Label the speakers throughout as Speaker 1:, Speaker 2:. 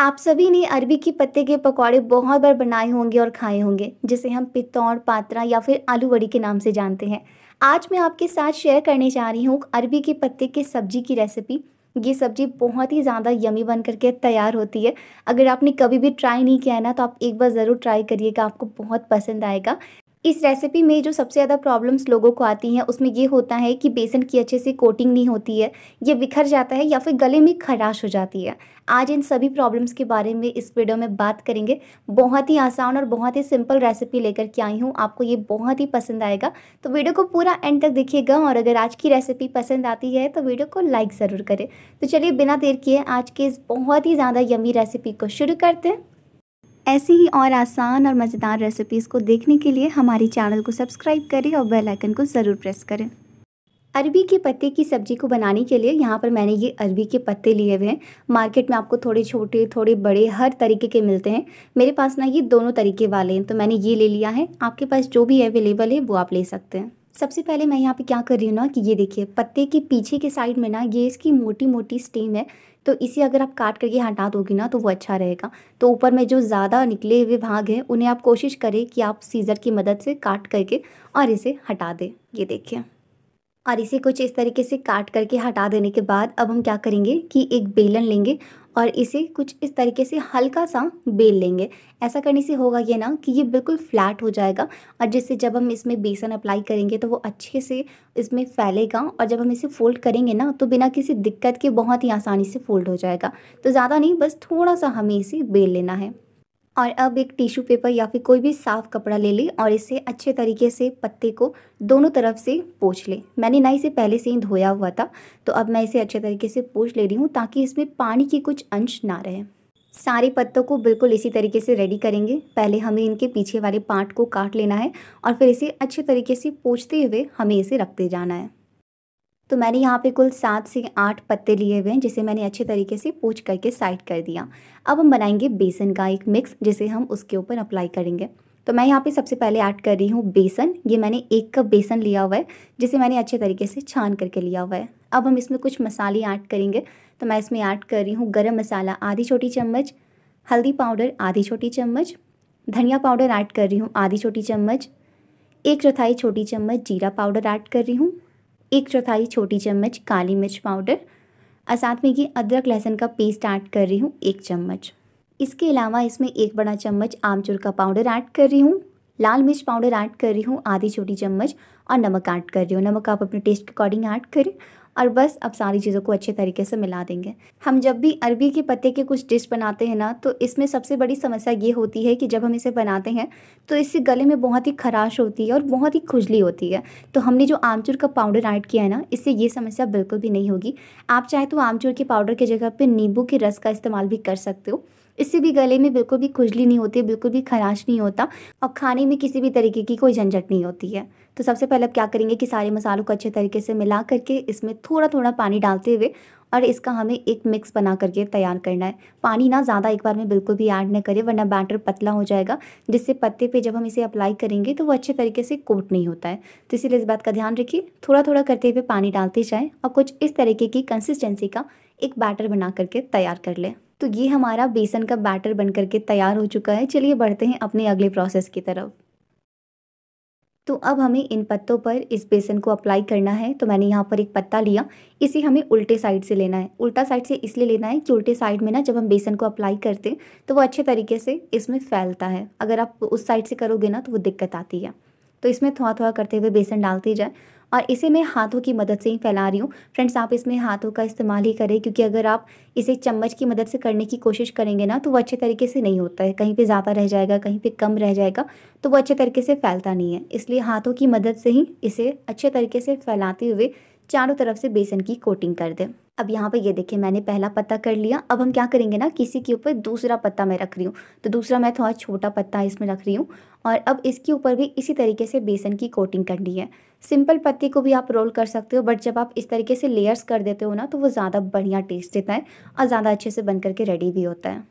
Speaker 1: आप सभी ने अरबी के पत्ते के पकौड़े बहुत बार बनाए होंगे और खाए होंगे जिसे हम पित्तौड़ पात्रा या फिर आलू बड़ी के नाम से जानते हैं आज मैं आपके साथ शेयर करने जा रही हूँ अरबी के पत्ते की सब्जी की रेसिपी ये सब्जी बहुत ही ज़्यादा यमी बन करके तैयार होती है अगर आपने कभी भी ट्राई नहीं किया है ना तो आप एक बार ज़रूर ट्राई करिएगा आपको बहुत पसंद आएगा इस रेसिपी में जो सबसे ज़्यादा प्रॉब्लम्स लोगों को आती हैं उसमें ये होता है कि बेसन की अच्छे से कोटिंग नहीं होती है ये बिखर जाता है या फिर गले में खराश हो जाती है आज इन सभी प्रॉब्लम्स के बारे में इस वीडियो में बात करेंगे बहुत ही आसान और बहुत ही सिंपल रेसिपी लेकर के आई हूँ आपको ये बहुत ही पसंद आएगा तो वीडियो को पूरा एंड तक देखिएगा और अगर आज की रेसिपी पसंद आती है तो वीडियो को लाइक ज़रूर करें तो चलिए बिना देर किए आज के इस बहुत ही ज़्यादा यमी रेसिपी को शुरू करते हैं ऐसी ही और आसान और मज़ेदार रेसिपीज़ को देखने के लिए हमारी चैनल को सब्सक्राइब करें और बेल आइकन को ज़रूर प्रेस करें अरबी के पत्ते की सब्ज़ी को बनाने के लिए यहाँ पर मैंने ये अरबी के पत्ते लिए हुए हैं मार्केट में आपको थोड़े छोटे थोड़े बड़े हर तरीके के मिलते हैं मेरे पास ना ये दोनों तरीके वाले हैं तो मैंने ये ले लिया है आपके पास जो भी अवेलेबल है वो आप ले सकते हैं सबसे पहले मैं यहाँ पे क्या कर रही हूँ ना कि ये देखिए पत्ते के पीछे के साइड में ना ये इसकी मोटी मोटी स्टेम है तो इसे अगर आप काट करके हटा दोगे ना तो वो अच्छा रहेगा तो ऊपर में जो ज़्यादा निकले हुए भाग हैं उन्हें आप कोशिश करें कि आप सीज़र की मदद से काट करके और इसे हटा दें ये देखिए और इसे कुछ इस तरीके से काट करके हटा देने के बाद अब हम क्या करेंगे कि एक बेलन लेंगे और इसे कुछ इस तरीके से हल्का सा बेल लेंगे ऐसा करने से होगा ये ना कि ये बिल्कुल फ्लैट हो जाएगा और जिससे जब हम इसमें बेसन अप्लाई करेंगे तो वो अच्छे से इसमें फैलेगा और जब हम इसे फोल्ड करेंगे ना तो बिना किसी दिक्कत के बहुत ही आसानी से फोल्ड हो जाएगा तो ज़्यादा नहीं बस थोड़ा सा हमें इसे बेल लेना है और अब एक टिश्यू पेपर या फिर कोई भी साफ़ कपड़ा ले लें और इसे अच्छे तरीके से पत्ते को दोनों तरफ से पोछ लें मैंने ना इसे पहले से ही धोया हुआ था तो अब मैं इसे अच्छे तरीके से पोछ ले रही हूँ ताकि इसमें पानी के कुछ अंश ना रहे सारे पत्तों को बिल्कुल इसी तरीके से रेडी करेंगे पहले हमें इनके पीछे वाले पार्ट को काट लेना है और फिर इसे अच्छे तरीके से पोछते हुए हमें इसे रखते जाना है तो मैंने यहाँ पे कुल सात से आठ पत्ते लिए हुए हैं जिसे मैंने अच्छे तरीके से पूछ करके साइड कर दिया अब हम बनाएंगे बेसन का एक मिक्स जिसे हम उसके ऊपर अप्लाई करेंगे तो मैं यहाँ पे सबसे पहले ऐड कर रही हूँ बेसन ये मैंने एक कप बेसन लिया हुआ है जिसे मैंने अच्छे तरीके से छान करके लिया हुआ है अब हम इसमें कुछ मसाले ऐड करेंगे तो मैं इसमें ऐड कर रही हूँ गर्म मसाला आधी छोटी चम्मच हल्दी पाउडर आधी छोटी चम्मच धनिया पाउडर ऐड कर रही हूँ आधी छोटी चम्मच एक चौथाई छोटी चम्मच जीरा पाउडर ऐड कर रही हूँ एक चौथाई छोटी चम्मच काली मिर्च पाउडर और साथ में ये अदरक लहसुन का पेस्ट ऐड कर रही हूँ एक चम्मच इसके अलावा इसमें एक बड़ा चम्मच आमचूर का पाउडर ऐड कर रही हूँ लाल मिर्च पाउडर ऐड कर रही हूँ आधी छोटी चम्मच और नमक ऐड कर रही हूँ नमक आप अपने टेस्ट के अकॉर्डिंग ऐड करें और बस अब सारी चीज़ों को अच्छे तरीके से मिला देंगे हम जब भी अरबी के पत्ते के कुछ डिश बनाते हैं ना तो इसमें सबसे बड़ी समस्या ये होती है कि जब हम इसे बनाते हैं तो इससे गले में बहुत ही खराश होती है और बहुत ही खुजली होती है तो हमने जो आमचूर का पाउडर ऐड किया है ना इससे ये समस्या बिल्कुल भी नहीं होगी आप चाहे तो आमचूर के पाउडर की जगह पर नींबू के रस का इस्तेमाल भी कर सकते हो इससे भी गले में बिल्कुल भी खुजली नहीं होती बिल्कुल भी खराश नहीं होता और खाने में किसी भी तरीके की कोई झंझट नहीं होती है तो सबसे पहले आप क्या करेंगे कि सारे मसालों को अच्छे तरीके से मिला करके इसमें थोड़ा थोड़ा पानी डालते हुए और इसका हमें एक मिक्स बना करके तैयार करना है पानी ना ज़्यादा एक बार में बिल्कुल भी ऐड ना करें वरना बैटर पतला हो जाएगा जिससे पत्ते पे जब हम इसे अप्लाई करेंगे तो वो अच्छे तरीके से कोट नहीं होता है तो इसीलिए इस बात का ध्यान रखिए थोड़ा थोड़ा करते हुए पानी डालते जाएँ और कुछ इस तरीके की कंसिस्टेंसी का एक बैटर बना करके तैयार कर लें तो ये हमारा बेसन का बैटर बन करके तैयार हो चुका है चलिए बढ़ते हैं अपने अगले प्रोसेस की तरफ तो अब हमें इन पत्तों पर इस बेसन को अप्लाई करना है तो मैंने यहाँ पर एक पत्ता लिया इसे हमें उल्टे साइड से लेना है उल्टा साइड से इसलिए लेना है कि उल्टे साइड में ना जब हम बेसन को अप्लाई करते हैं तो वो अच्छे तरीके से इसमें फैलता है अगर आप उस साइड से करोगे ना तो वो दिक्कत आती है तो इसमें थोड़ा थोड़ा करते हुए बेसन डालते जाए और इसे मैं हाथों की मदद से ही फैला रही हूँ फ्रेंड्स आप इसमें हाथों का इस्तेमाल ही करें क्योंकि अगर आप इसे चम्मच की मदद से करने की कोशिश करेंगे ना तो वो अच्छे तरीके से नहीं होता है कहीं पर ज़्यादा रह जाएगा कहीं पर कम रह जाएगा तो वो अच्छे तरीके से फैलता नहीं है इसलिए हाथों की मदद से ही इसे अच्छे तरीके से फैलाते हुए चारों तरफ से बेसन की कोटिंग कर दें अब यहाँ पर ये देखिए मैंने पहला पत्ता कर लिया अब हम क्या करेंगे ना किसी के ऊपर दूसरा पत्ता मैं रख रही हूँ तो दूसरा मैं थोड़ा छोटा पत्ता इसमें रख रही हूँ और अब इसके ऊपर भी इसी तरीके से बेसन की कोटिंग करनी है सिंपल पत्ती को भी आप रोल कर सकते हो बट जब आप इस तरीके से लेयर्स कर देते हो ना तो वो ज़्यादा बढ़िया टेस्ट देता है और ज़्यादा अच्छे से बन करके रेडी भी होता है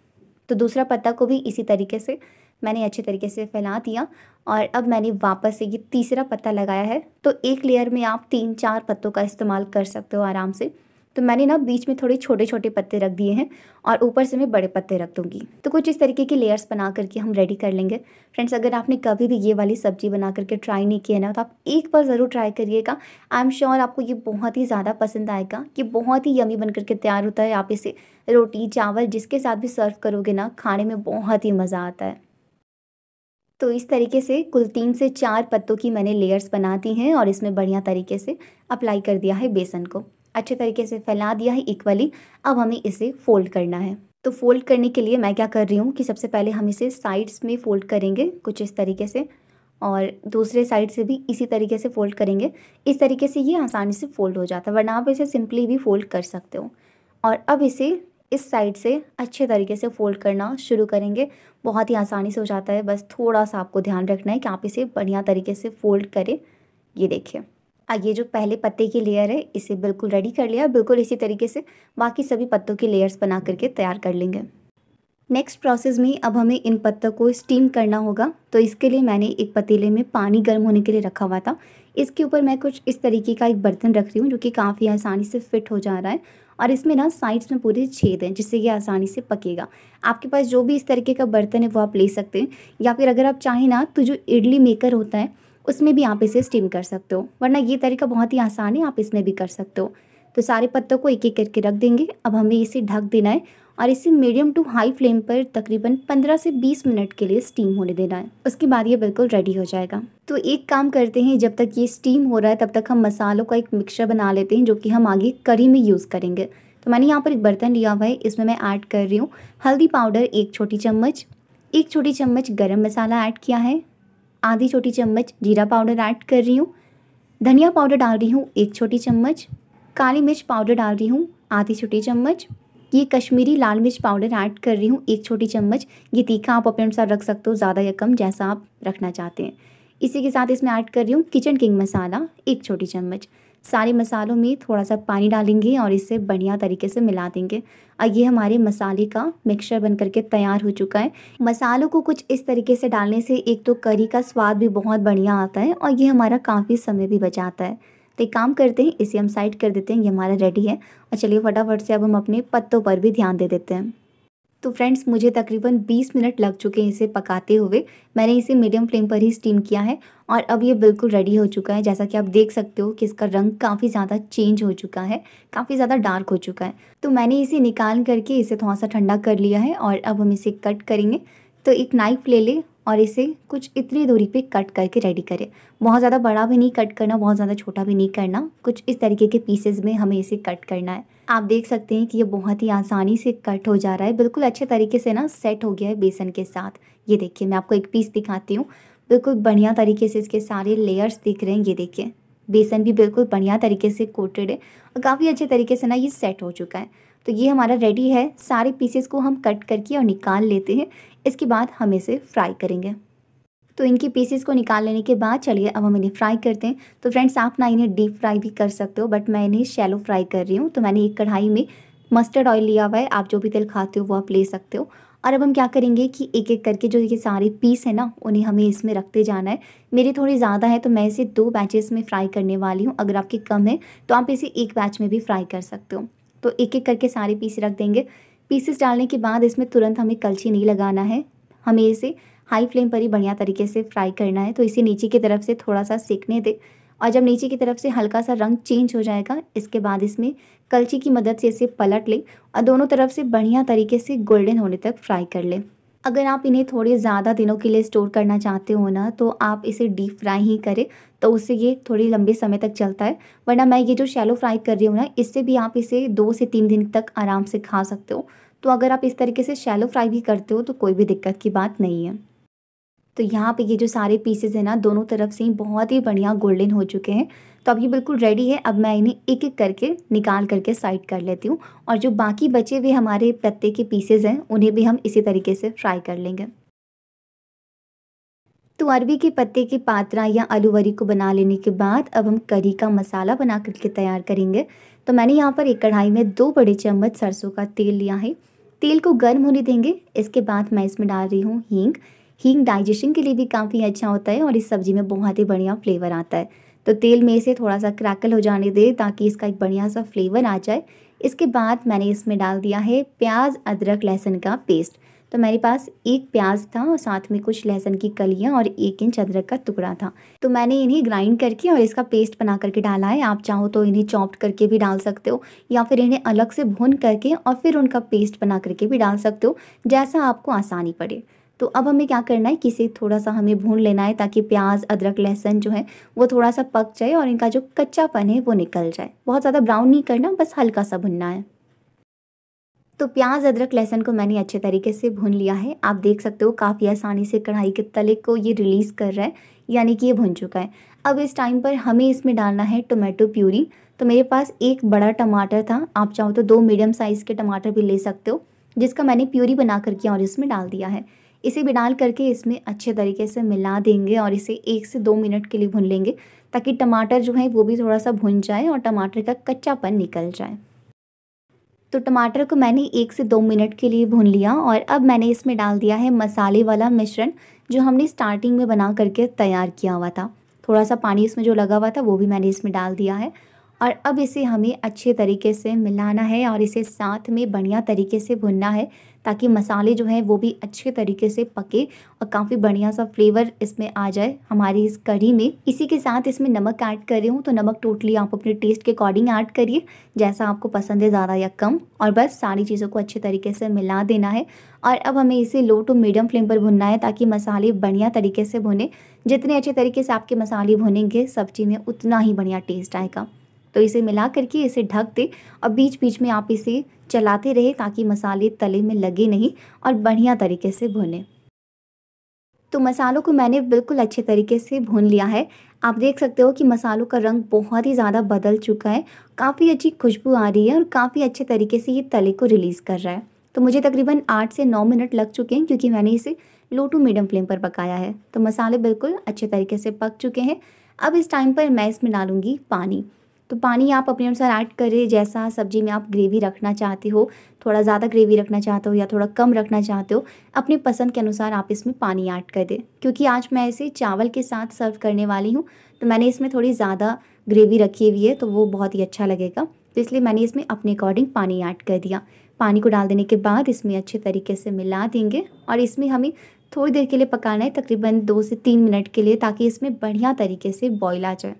Speaker 1: तो दूसरा पत्ता को भी इसी तरीके से मैंने अच्छे तरीके से फैला दिया और अब मैंने वापस से ये तीसरा पत्ता लगाया है तो एक लेयर में आप तीन चार पत्तों का इस्तेमाल कर सकते हो आराम से तो मैंने ना बीच में थोड़े छोटे छोटे पत्ते रख दिए हैं और ऊपर से मैं बड़े पत्ते रख दूँगी तो कुछ इस तरीके की लेयर्स बना करके हम रेडी कर लेंगे फ्रेंड्स अगर आपने कभी भी ये वाली सब्जी बना करके ट्राई नहीं किया ना तो आप एक बार ज़रूर ट्राई करिएगा आई एम श्योर आपको ये बहुत ही ज़्यादा पसंद आएगा ये बहुत ही यमी बन करके तैयार होता है आप इसे रोटी चावल जिसके साथ भी सर्व करोगे ना खाने में बहुत ही मज़ा आता है तो इस तरीके से कुल तीन से चार पत्तों की मैंने लेयर्स बना दी हैं और इसमें बढ़िया तरीके से अप्लाई कर दिया है बेसन को अच्छे तरीके से फैला दिया है इक्वली अब हमें इसे फोल्ड करना है तो फोल्ड करने के लिए मैं क्या कर रही हूँ कि सबसे पहले हम इसे साइड्स में फोल्ड करेंगे कुछ इस तरीके से और दूसरे साइड से भी इसी तरीके से फोल्ड करेंगे इस तरीके से ये आसानी से फोल्ड हो जाता है वरना आप इसे सिंपली भी फोल्ड कर सकते हो और अब इसे इस साइड से अच्छे तरीके से फोल्ड करना शुरू करेंगे बहुत ही आसानी से हो जाता है बस थोड़ा सा आपको ध्यान रखना है कि आप इसे बढ़िया तरीके से फोल्ड करें ये देखिए ये जो पहले पत्ते की लेयर है इसे बिल्कुल रेडी कर लिया बिल्कुल इसी तरीके से बाकी सभी पत्तों की लेयर्स बना करके तैयार कर लेंगे नेक्स्ट प्रोसेस में अब हमें इन पत्तों को स्टीम करना होगा तो इसके लिए मैंने एक पतीले में पानी गर्म होने के लिए रखा हुआ था इसके ऊपर मैं कुछ इस तरीके का एक बर्तन रख रही हूँ जो कि काफ़ी आसानी से फिट हो जा रहा है और इसमें ना साइड्स में पूरे छेद हैं जिससे ये आसानी से पकेगा आपके पास जो भी इस तरीके का बर्तन है वो आप ले सकते हैं या फिर अगर आप चाहें ना तो जो इडली मेकर होता है उसमें भी आप इसे स्टीम कर सकते हो वरना ये तरीका बहुत ही आसान है आप इसमें भी कर सकते हो तो सारे पत्तों को एक एक करके रख देंगे अब हमें इसे ढक देना है और इसे मीडियम टू हाई फ्लेम पर तकरीबन 15 से 20 मिनट के लिए स्टीम होने देना है उसके बाद ये बिल्कुल रेडी हो जाएगा तो एक काम करते हैं जब तक ये स्टीम हो रहा है तब तक हम मसालों का एक मिक्सचर बना लेते हैं जो कि हम आगे करी में यूज़ करेंगे तो मैंने यहाँ पर एक बर्तन लिया हुआ है इसमें मैं ऐड कर रही हूँ हल्दी पाउडर एक छोटी चम्मच एक छोटी चम्मच गर्म मसाला ऐड किया है आधी छोटी चम्मच जीरा पाउडर ऐड कर रही हूँ धनिया पाउडर डाल रही हूँ एक छोटी चम्मच काली मिर्च पाउडर डाल रही हूँ आधी छोटी चम्मच ये कश्मीरी लाल मिर्च पाउडर ऐड कर रही हूँ एक छोटी चम्मच ये तीखा आप अपने अनुसार रख सकते हो ज़्यादा या कम जैसा आप रखना चाहते हैं इसी के साथ इसमें ऐड कर रही हूँ किचन किंग मसाला एक छोटी चम्मच सारे मसालों में थोड़ा सा पानी डालेंगे और इसे बढ़िया तरीके से मिला देंगे और ये हमारे मसाले का मिक्सचर बन करके तैयार हो चुका है मसालों को कुछ इस तरीके से डालने से एक तो करी का स्वाद भी बहुत बढ़िया आता है और ये हमारा काफ़ी समय भी बचाता है तो एक काम करते हैं इसे हम साइड कर देते हैं ये हमारा रेडी है और चलिए फटाफट से अब हम अपने पत्तों पर भी ध्यान दे देते हैं तो फ्रेंड्स मुझे तकरीबन 20 मिनट लग चुके हैं इसे पकाते हुए मैंने इसे मीडियम फ्लेम पर ही स्टीम किया है और अब ये बिल्कुल रेडी हो चुका है जैसा कि आप देख सकते हो कि इसका रंग काफ़ी ज़्यादा चेंज हो चुका है काफ़ी ज़्यादा डार्क हो चुका है तो मैंने इसे निकाल करके इसे थोड़ा सा ठंडा कर लिया है और अब हम इसे कट करेंगे तो एक नाइफ ले ले और इसे कुछ इतनी दूरी पे कट करके रेडी करें बहुत ज़्यादा बड़ा भी नहीं कट करना बहुत ज़्यादा छोटा भी नहीं करना कुछ इस तरीके के पीसेज में हमें इसे कट करना है आप देख सकते हैं कि ये बहुत ही आसानी से कट हो जा रहा है बिल्कुल अच्छे तरीके से ना सेट हो गया है बेसन के साथ ये देखिए मैं आपको एक पीस दिखाती हूँ बिल्कुल बढ़िया तरीके से इसके सारे लेयर्स दिख रहे हैं ये देखिए बेसन भी बिल्कुल बढ़िया तरीके से कोटेड है और काफ़ी अच्छे तरीके से ना ये सेट हो चुका है तो ये हमारा रेडी है सारे पीसेस को हम कट करके और निकाल लेते हैं इसके बाद हम इसे फ्राई करेंगे तो इनके पीसेस को निकाल लेने के बाद चलिए अब हम इन्हें फ्राई करते हैं तो फ्रेंड्स आप ना इन्हें डीप फ्राई भी कर सकते हो बट मैं इन्हें शैलो फ्राई कर रही हूँ तो मैंने एक कढ़ाई में मस्टर्ड ऑयल लिया हुआ है आप जो भी तेल खाते हो वो आप ले सकते हो और अब हम क्या करेंगे कि एक एक करके जो ये सारे पीस है ना उन्हें हमें इसमें रखते जाना है मेरे थोड़े ज़्यादा है तो मैं इसे दो बैचेस में फ्राई करने वाली हूँ अगर आपके कम है तो आप इसे एक बैच में भी फ्राई कर सकते हो तो एक एक करके सारे पीस रख देंगे पीसेस डालने के बाद इसमें तुरंत हमें कलछी नहीं लगाना है हमें इसे हाई फ्लेम पर ही बढ़िया तरीके से फ्राई करना है तो इसे नीचे की तरफ से थोड़ा सा सेकने दे और जब नीचे की तरफ से हल्का सा रंग चेंज हो जाएगा इसके बाद इसमें कलछी की मदद से इसे पलट लें और दोनों तरफ से बढ़िया तरीके से गोल्डन होने तक फ्राई कर लें अगर आप इन्हें थोड़े ज़्यादा दिनों के लिए स्टोर करना चाहते हो ना तो आप इसे डीप फ्राई ही करें तो उससे ये थोड़ी लंबे समय तक चलता है वरना मैं ये जो शैलो फ्राई कर रही हूँ ना इससे भी आप इसे दो से तीन दिन तक आराम से खा सकते हो तो अगर आप इस तरीके से शैलो फ्राई भी करते हो तो कोई भी दिक्कत की बात नहीं है तो यहाँ पे ये जो सारे पीसेज हैं ना दोनों तरफ से ही बहुत ही बढ़िया गोल्डन हो चुके हैं तो अब ये बिल्कुल रेडी है अब मैं इन्हें एक एक करके निकाल करके साइड कर लेती हूँ और जो बाकी बचे हुए हमारे पत्ते के पीसेज हैं उन्हें भी हम इसी तरीके से फ्राई कर लेंगे तो अरबी के पत्ते के पात्रा या आलूवरी को बना लेने के बाद अब हम करी का मसाला बना करके तैयार करेंगे तो मैंने यहाँ पर एक कढ़ाई में दो बड़े चम्मच सरसों का तेल लिया है तेल को गर्म होने देंगे इसके बाद मैं इसमें डाल रही हूँ हींग हींग डाइजेशन के लिए भी काफ़ी अच्छा होता है और इस सब्ज़ी में बहुत ही बढ़िया फ्लेवर आता है तो तेल में इसे थोड़ा सा क्रैकल हो जाने दे ताकि इसका एक बढ़िया सा फ्लेवर आ जाए इसके बाद मैंने इसमें डाल दिया है प्याज अदरक लहसुन का पेस्ट तो मेरे पास एक प्याज था और साथ में कुछ लहसुन की कलियाँ और एक इंच अदरक का टुकड़ा था तो मैंने इन्हें ग्राइंड करके और इसका पेस्ट बना करके डाला है आप चाहो तो इन्हें चॉप्ड करके भी डाल सकते हो या फिर इन्हें अलग से भून करके और फिर उनका पेस्ट बना करके भी डाल सकते हो जैसा आपको आसानी पड़े तो अब हमें क्या करना है किसे थोड़ा सा हमें भून लेना है ताकि प्याज अदरक लहसुन जो है वो थोड़ा सा पक जाए और इनका जो कच्चापन है वो निकल जाए बहुत ज़्यादा ब्राउन नहीं करना बस हल्का सा भुनना है तो प्याज अदरक लहसुन को मैंने अच्छे तरीके से भून लिया है आप देख सकते हो काफ़ी आसानी से कढ़ाई के तले को ये रिलीज़ कर रहा है यानी कि ये भुन चुका है अब इस टाइम पर हमें इसमें डालना है टोमेटो प्यूरी तो मेरे पास एक बड़ा टमाटर था आप चाहो तो दो मीडियम साइज़ के टमाटर भी ले सकते हो जिसका मैंने प्यूरी बना करके और इसमें डाल दिया है इसे भी डाल करके इसमें अच्छे तरीके से मिला देंगे और इसे एक से दो मिनट के लिए भून लेंगे ताकि टमाटर जो है वो भी थोड़ा सा भुन जाए और टमाटर का कच्चापन निकल जाए तो टमाटर को मैंने एक से दो मिनट के लिए भून लिया और अब मैंने इसमें डाल दिया है मसाले वाला मिश्रण जो हमने स्टार्टिंग में बना करके तैयार किया हुआ था थोड़ा सा पानी इसमें जो लगा हुआ था वो भी मैंने इसमें डाल दिया है और अब इसे हमें अच्छे तरीके से मिलाना है और इसे साथ में बढ़िया तरीके से भुनना है ताकि मसाले जो हैं वो भी अच्छे तरीके से पके और काफ़ी बढ़िया सा फ्लेवर इसमें आ जाए हमारी इस कढ़ी में इसी के साथ इसमें नमक ऐड कर रही हूँ तो नमक टोटली आप अपने टेस्ट के अकॉर्डिंग ऐड करिए जैसा आपको पसंद है ज़्यादा या कम और बस सारी चीज़ों को अच्छे तरीके से मिला देना है और अब हमें इसे लो टू मीडियम फ्लेम पर भुनना है ताकि मसाले बढ़िया तरीके से भुने जितने अच्छे तरीके से आपके मसाले भुनेंगे सब्जी में उतना ही बढ़िया टेस्ट आएगा तो इसे मिला करके इसे ढक दे और बीच बीच में आप इसे चलाते रहे ताकि मसाले तले में लगे नहीं और बढ़िया तरीके से भुने तो मसालों को मैंने बिल्कुल अच्छे तरीके से भून लिया है आप देख सकते हो कि मसालों का रंग बहुत ही ज़्यादा बदल चुका है काफ़ी अच्छी खुशबू आ रही है और काफ़ी अच्छे तरीके से ये तले को रिलीज़ कर रहा है तो मुझे तकरीबन आठ से नौ मिनट लग चुके हैं क्योंकि मैंने इसे लो टू मीडियम फ्लेम पर पकाया है तो मसाले बिल्कुल अच्छे तरीके से पक चुके हैं अब इस टाइम पर मैं इसमें डालूँगी पानी तो पानी आप अपने अनुसार ऐड करें जैसा सब्जी में आप ग्रेवी रखना चाहते हो थोड़ा ज़्यादा ग्रेवी रखना चाहते हो या थोड़ा कम रखना चाहते हो अपनी पसंद के अनुसार आप इसमें पानी ऐड कर दें क्योंकि आज मैं इसे चावल के साथ सर्व करने वाली हूँ तो मैंने इसमें थोड़ी ज़्यादा ग्रेवी रखी हुई है तो वो बहुत ही अच्छा लगेगा तो इसलिए मैंने इसमें अपने अकॉर्डिंग पानी ऐड कर दिया पानी को डाल देने के बाद इसमें अच्छे तरीके से मिला देंगे और इसमें हमें थोड़ी देर के लिए पकाना है तकरीबन दो से तीन मिनट के लिए ताकि इसमें बढ़िया तरीके से बॉईल आ जाए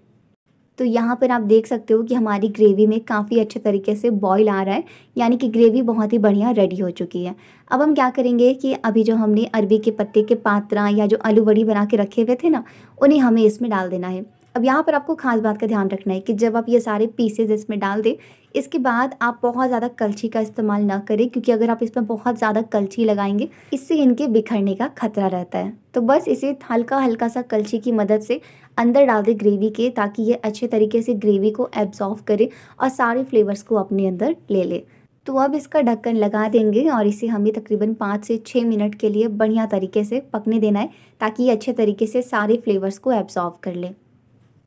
Speaker 1: तो यहाँ पर आप देख सकते हो कि हमारी ग्रेवी में काफ़ी अच्छे तरीके से बॉईल आ रहा है यानी कि ग्रेवी बहुत ही बढ़िया रेडी हो चुकी है अब हम क्या करेंगे कि अभी जो हमने अरबी के पत्ते के पात्रा या जो आलू बड़ी बना के रखे हुए थे ना उन्हें हमें इसमें डाल देना है अब यहाँ पर आपको खास बात का ध्यान रखना है कि जब आप ये सारे पीसेज इसमें डाल दें इसके बाद आप बहुत ज़्यादा कलछी का इस्तेमाल ना करें क्योंकि अगर आप इसमें बहुत ज़्यादा कलछी लगाएंगे इससे इनके बिखरने का खतरा रहता है तो बस इसे हल्का हल्का सा कलछी की मदद से अंदर डाल दें ग्रेवी के ताकि ये अच्छे तरीके से ग्रेवी को एब्जॉर्व करे और सारे फ्लेवर्स को अपने अंदर ले ले तो अब इसका ढक्कन लगा देंगे और इसे हमें तकरीबन पाँच से छः मिनट के लिए बढ़िया तरीके से पकने देना है ताकि ये अच्छे तरीके से सारे फ्लेवर्स को एब्जॉर्व कर ले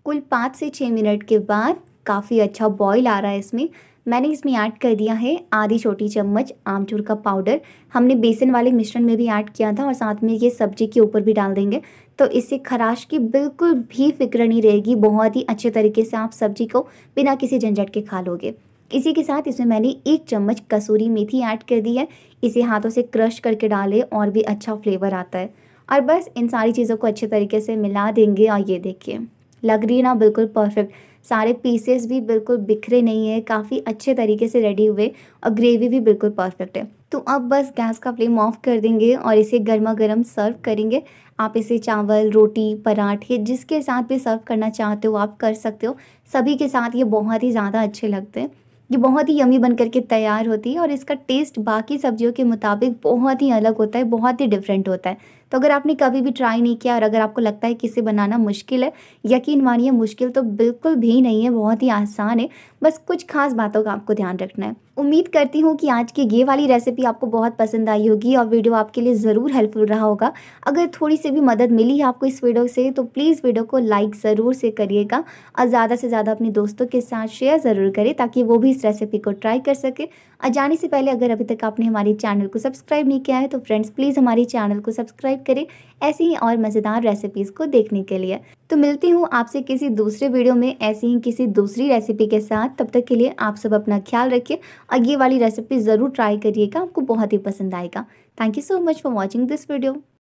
Speaker 1: कुल पाँच से छः मिनट के बाद काफ़ी अच्छा बॉयल आ रहा है इसमें मैंने इसमें ऐड कर दिया है आधी छोटी चम्मच आमचूर का पाउडर हमने बेसन वाले मिश्रण में भी ऐड किया था और साथ में ये सब्जी के ऊपर भी डाल देंगे तो इससे खराश की बिल्कुल भी फिक्र नहीं रहेगी बहुत ही अच्छे तरीके से आप सब्जी को बिना किसी झंझट के खा लोगे इसी के साथ इसमें मैंने एक चम्मच कसूरी मेथी ऐड कर दी है इसे हाथों से क्रश करके डालें और भी अच्छा फ्लेवर आता है और बस इन सारी चीज़ों को अच्छे तरीके से मिला देंगे और ये देखिए लग रही है ना बिल्कुल परफेक्ट सारे पीसेस भी बिल्कुल बिखरे नहीं है काफ़ी अच्छे तरीके से रेडी हुए और ग्रेवी भी बिल्कुल परफेक्ट है तो अब बस गैस का फ्लेम ऑफ कर देंगे और इसे गर्मा गर्म सर्व करेंगे आप इसे चावल रोटी पराठे जिसके साथ भी सर्व करना चाहते हो आप कर सकते हो सभी के साथ ये बहुत ही ज़्यादा अच्छे लगते हैं ये बहुत ही यमी बन करके तैयार होती है और इसका टेस्ट बाकी सब्जियों के मुताबिक बहुत ही अलग होता है बहुत ही डिफरेंट होता है तो अगर आपने कभी भी ट्राई नहीं किया और अगर आपको लगता है कि इसे बनाना मुश्किल है यकीन मानिए मुश्किल तो बिल्कुल भी नहीं है बहुत ही आसान है बस कुछ खास बातों का आपको ध्यान रखना है उम्मीद करती हूँ कि आज की ये वाली रेसिपी आपको बहुत पसंद आई होगी और वीडियो आपके लिए ज़रूर हेल्पफुल रहा होगा अगर थोड़ी सी भी मदद मिली है आपको इस वीडियो से तो प्लीज़ वीडियो को लाइक ज़रूर से करिएगा और ज़्यादा से ज़्यादा अपने दोस्तों के साथ शेयर ज़रूर करें ताकि वो भी इस रेसिपी को ट्राई कर सके और जाने से पहले अगर अभी तक आपने हमारे चैनल को सब्सक्राइब नहीं किया है तो फ्रेंड्स प्लीज़ हमारे चैनल को सब्सक्राइब सब्सक्राइब करें ऐसी ही और मज़ेदार रेसिपीज़ को देखने के लिए तो मिलती हूँ आपसे किसी दूसरे वीडियो में ऐसी ही किसी दूसरी रेसिपी के साथ तब तक के लिए आप सब अपना ख्याल रखिए और ये वाली रेसिपी ज़रूर ट्राई करिएगा आपको बहुत ही पसंद आएगा thank you so much for watching this video